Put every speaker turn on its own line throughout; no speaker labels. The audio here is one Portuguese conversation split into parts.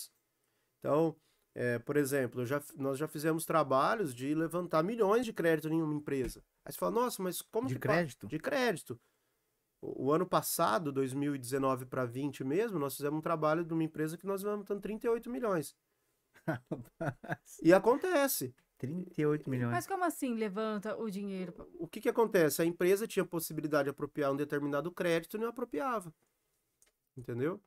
Né? Então, é, por exemplo, já, nós já fizemos trabalhos de levantar milhões de crédito em uma empresa. Aí você fala, nossa, mas como de que crédito? De crédito. O, o ano passado, 2019 para 20 mesmo, nós fizemos um trabalho de uma empresa que nós levantamos 38 milhões. e acontece. 38 milhões. Mas
como assim levanta o dinheiro?
O que que acontece? A empresa tinha possibilidade de apropriar um determinado crédito e não apropriava. Entendeu?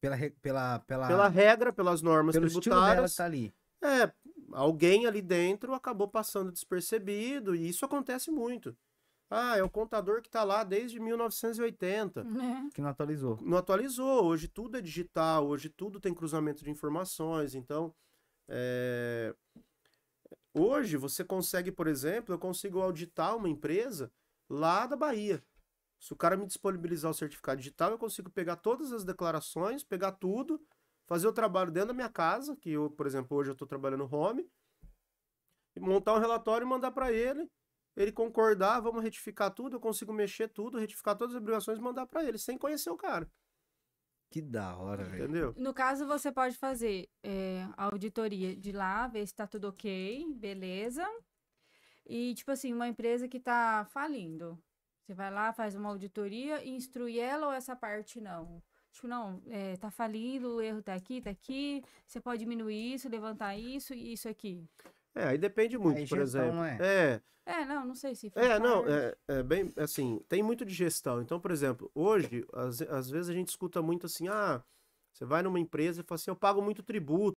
Pela, pela, pela, pela regra, pelas normas pelo tributárias. dela tá ali. É, alguém ali dentro acabou passando despercebido, e isso acontece muito. Ah, é o contador que está lá desde 1980. Né? Que não atualizou. Não atualizou. Hoje tudo é digital, hoje tudo tem cruzamento de informações. Então, é... hoje você consegue, por exemplo, eu consigo auditar uma empresa lá da Bahia. Se o cara me disponibilizar o certificado digital, eu consigo pegar todas as declarações, pegar tudo, fazer o trabalho dentro da minha casa, que eu, por exemplo, hoje eu estou trabalhando home, montar um relatório e mandar para ele, ele concordar, vamos retificar tudo, eu consigo mexer tudo, retificar todas as obrigações e mandar para ele, sem conhecer o cara. Que da hora, velho. Entendeu?
No caso, você pode fazer é, a auditoria de lá, ver se tá tudo ok, beleza. E, tipo assim, uma empresa que tá falindo. Você vai lá, faz uma auditoria e instrui ela ou essa parte não? Tipo, não, é, tá falindo, o erro tá aqui, tá aqui, você pode diminuir isso, levantar isso e isso aqui.
É, aí depende muito, aí por gestão, exemplo. É. é.
É, não, não sei se. É, não, é,
é, bem, assim, tem muito de gestão. Então, por exemplo, hoje, às vezes a gente escuta muito assim, ah, você vai numa empresa e fala assim, eu pago muito tributo.